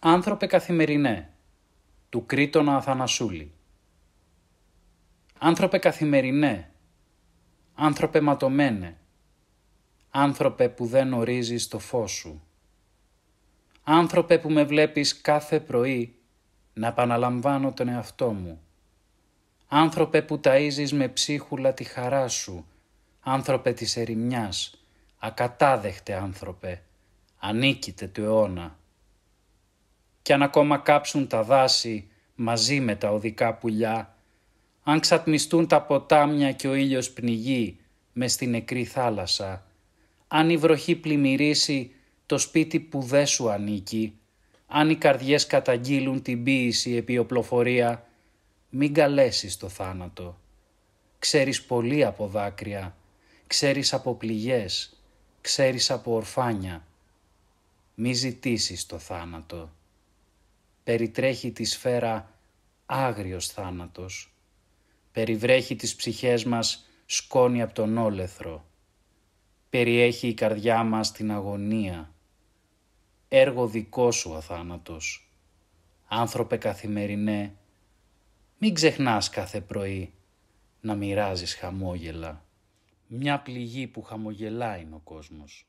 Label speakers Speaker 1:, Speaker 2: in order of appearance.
Speaker 1: Άνθρωπε καθημερινέ, του Κρήτονα Αθανασούλη. Άνθρωπε καθημερινέ, άνθρωπε ματωμένε, άνθρωπε που δεν ορίζεις το φως σου. Άνθρωπε που με βλέπεις κάθε πρωί να επαναλαμβάνω τον εαυτό μου. Άνθρωπε που ταΐζεις με ψίχουλα τη χαρά σου, άνθρωπε της ερημιάς, ακατάδεχτε άνθρωπε, ανίκητε του αιώνα και αν ακόμα κάψουν τα δάση μαζί με τα οδικά πουλιά, αν ξατμιστούν τα ποτάμια και ο ήλιος πνιγεί μες στη νεκρή θάλασσα, αν η βροχή πλημμυρίσει το σπίτι που δε σου ανήκει, αν οι καρδιές καταγγείλουν την πίεση επί οπλοφορία, μην καλέσεις το θάνατο. Ξέρεις πολύ από δάκρυα, ξέρεις από πληγές, ξέρεις από ορφάνια. Μη ζητήσεις το θάνατο περιτρέχει τη σφαίρα άγριος θάνατος. Περιβρέχει τις ψυχές μας σκόνη από τον όλεθρο. Περιέχει η καρδιά μας την αγωνία. Έργο δικό σου αθάνατος. Άνθρωπε καθημερινέ, μην ξεχνάς κάθε πρωί να μοιράζεις χαμόγελα. Μια πληγή που χαμογελάει ο κόσμος.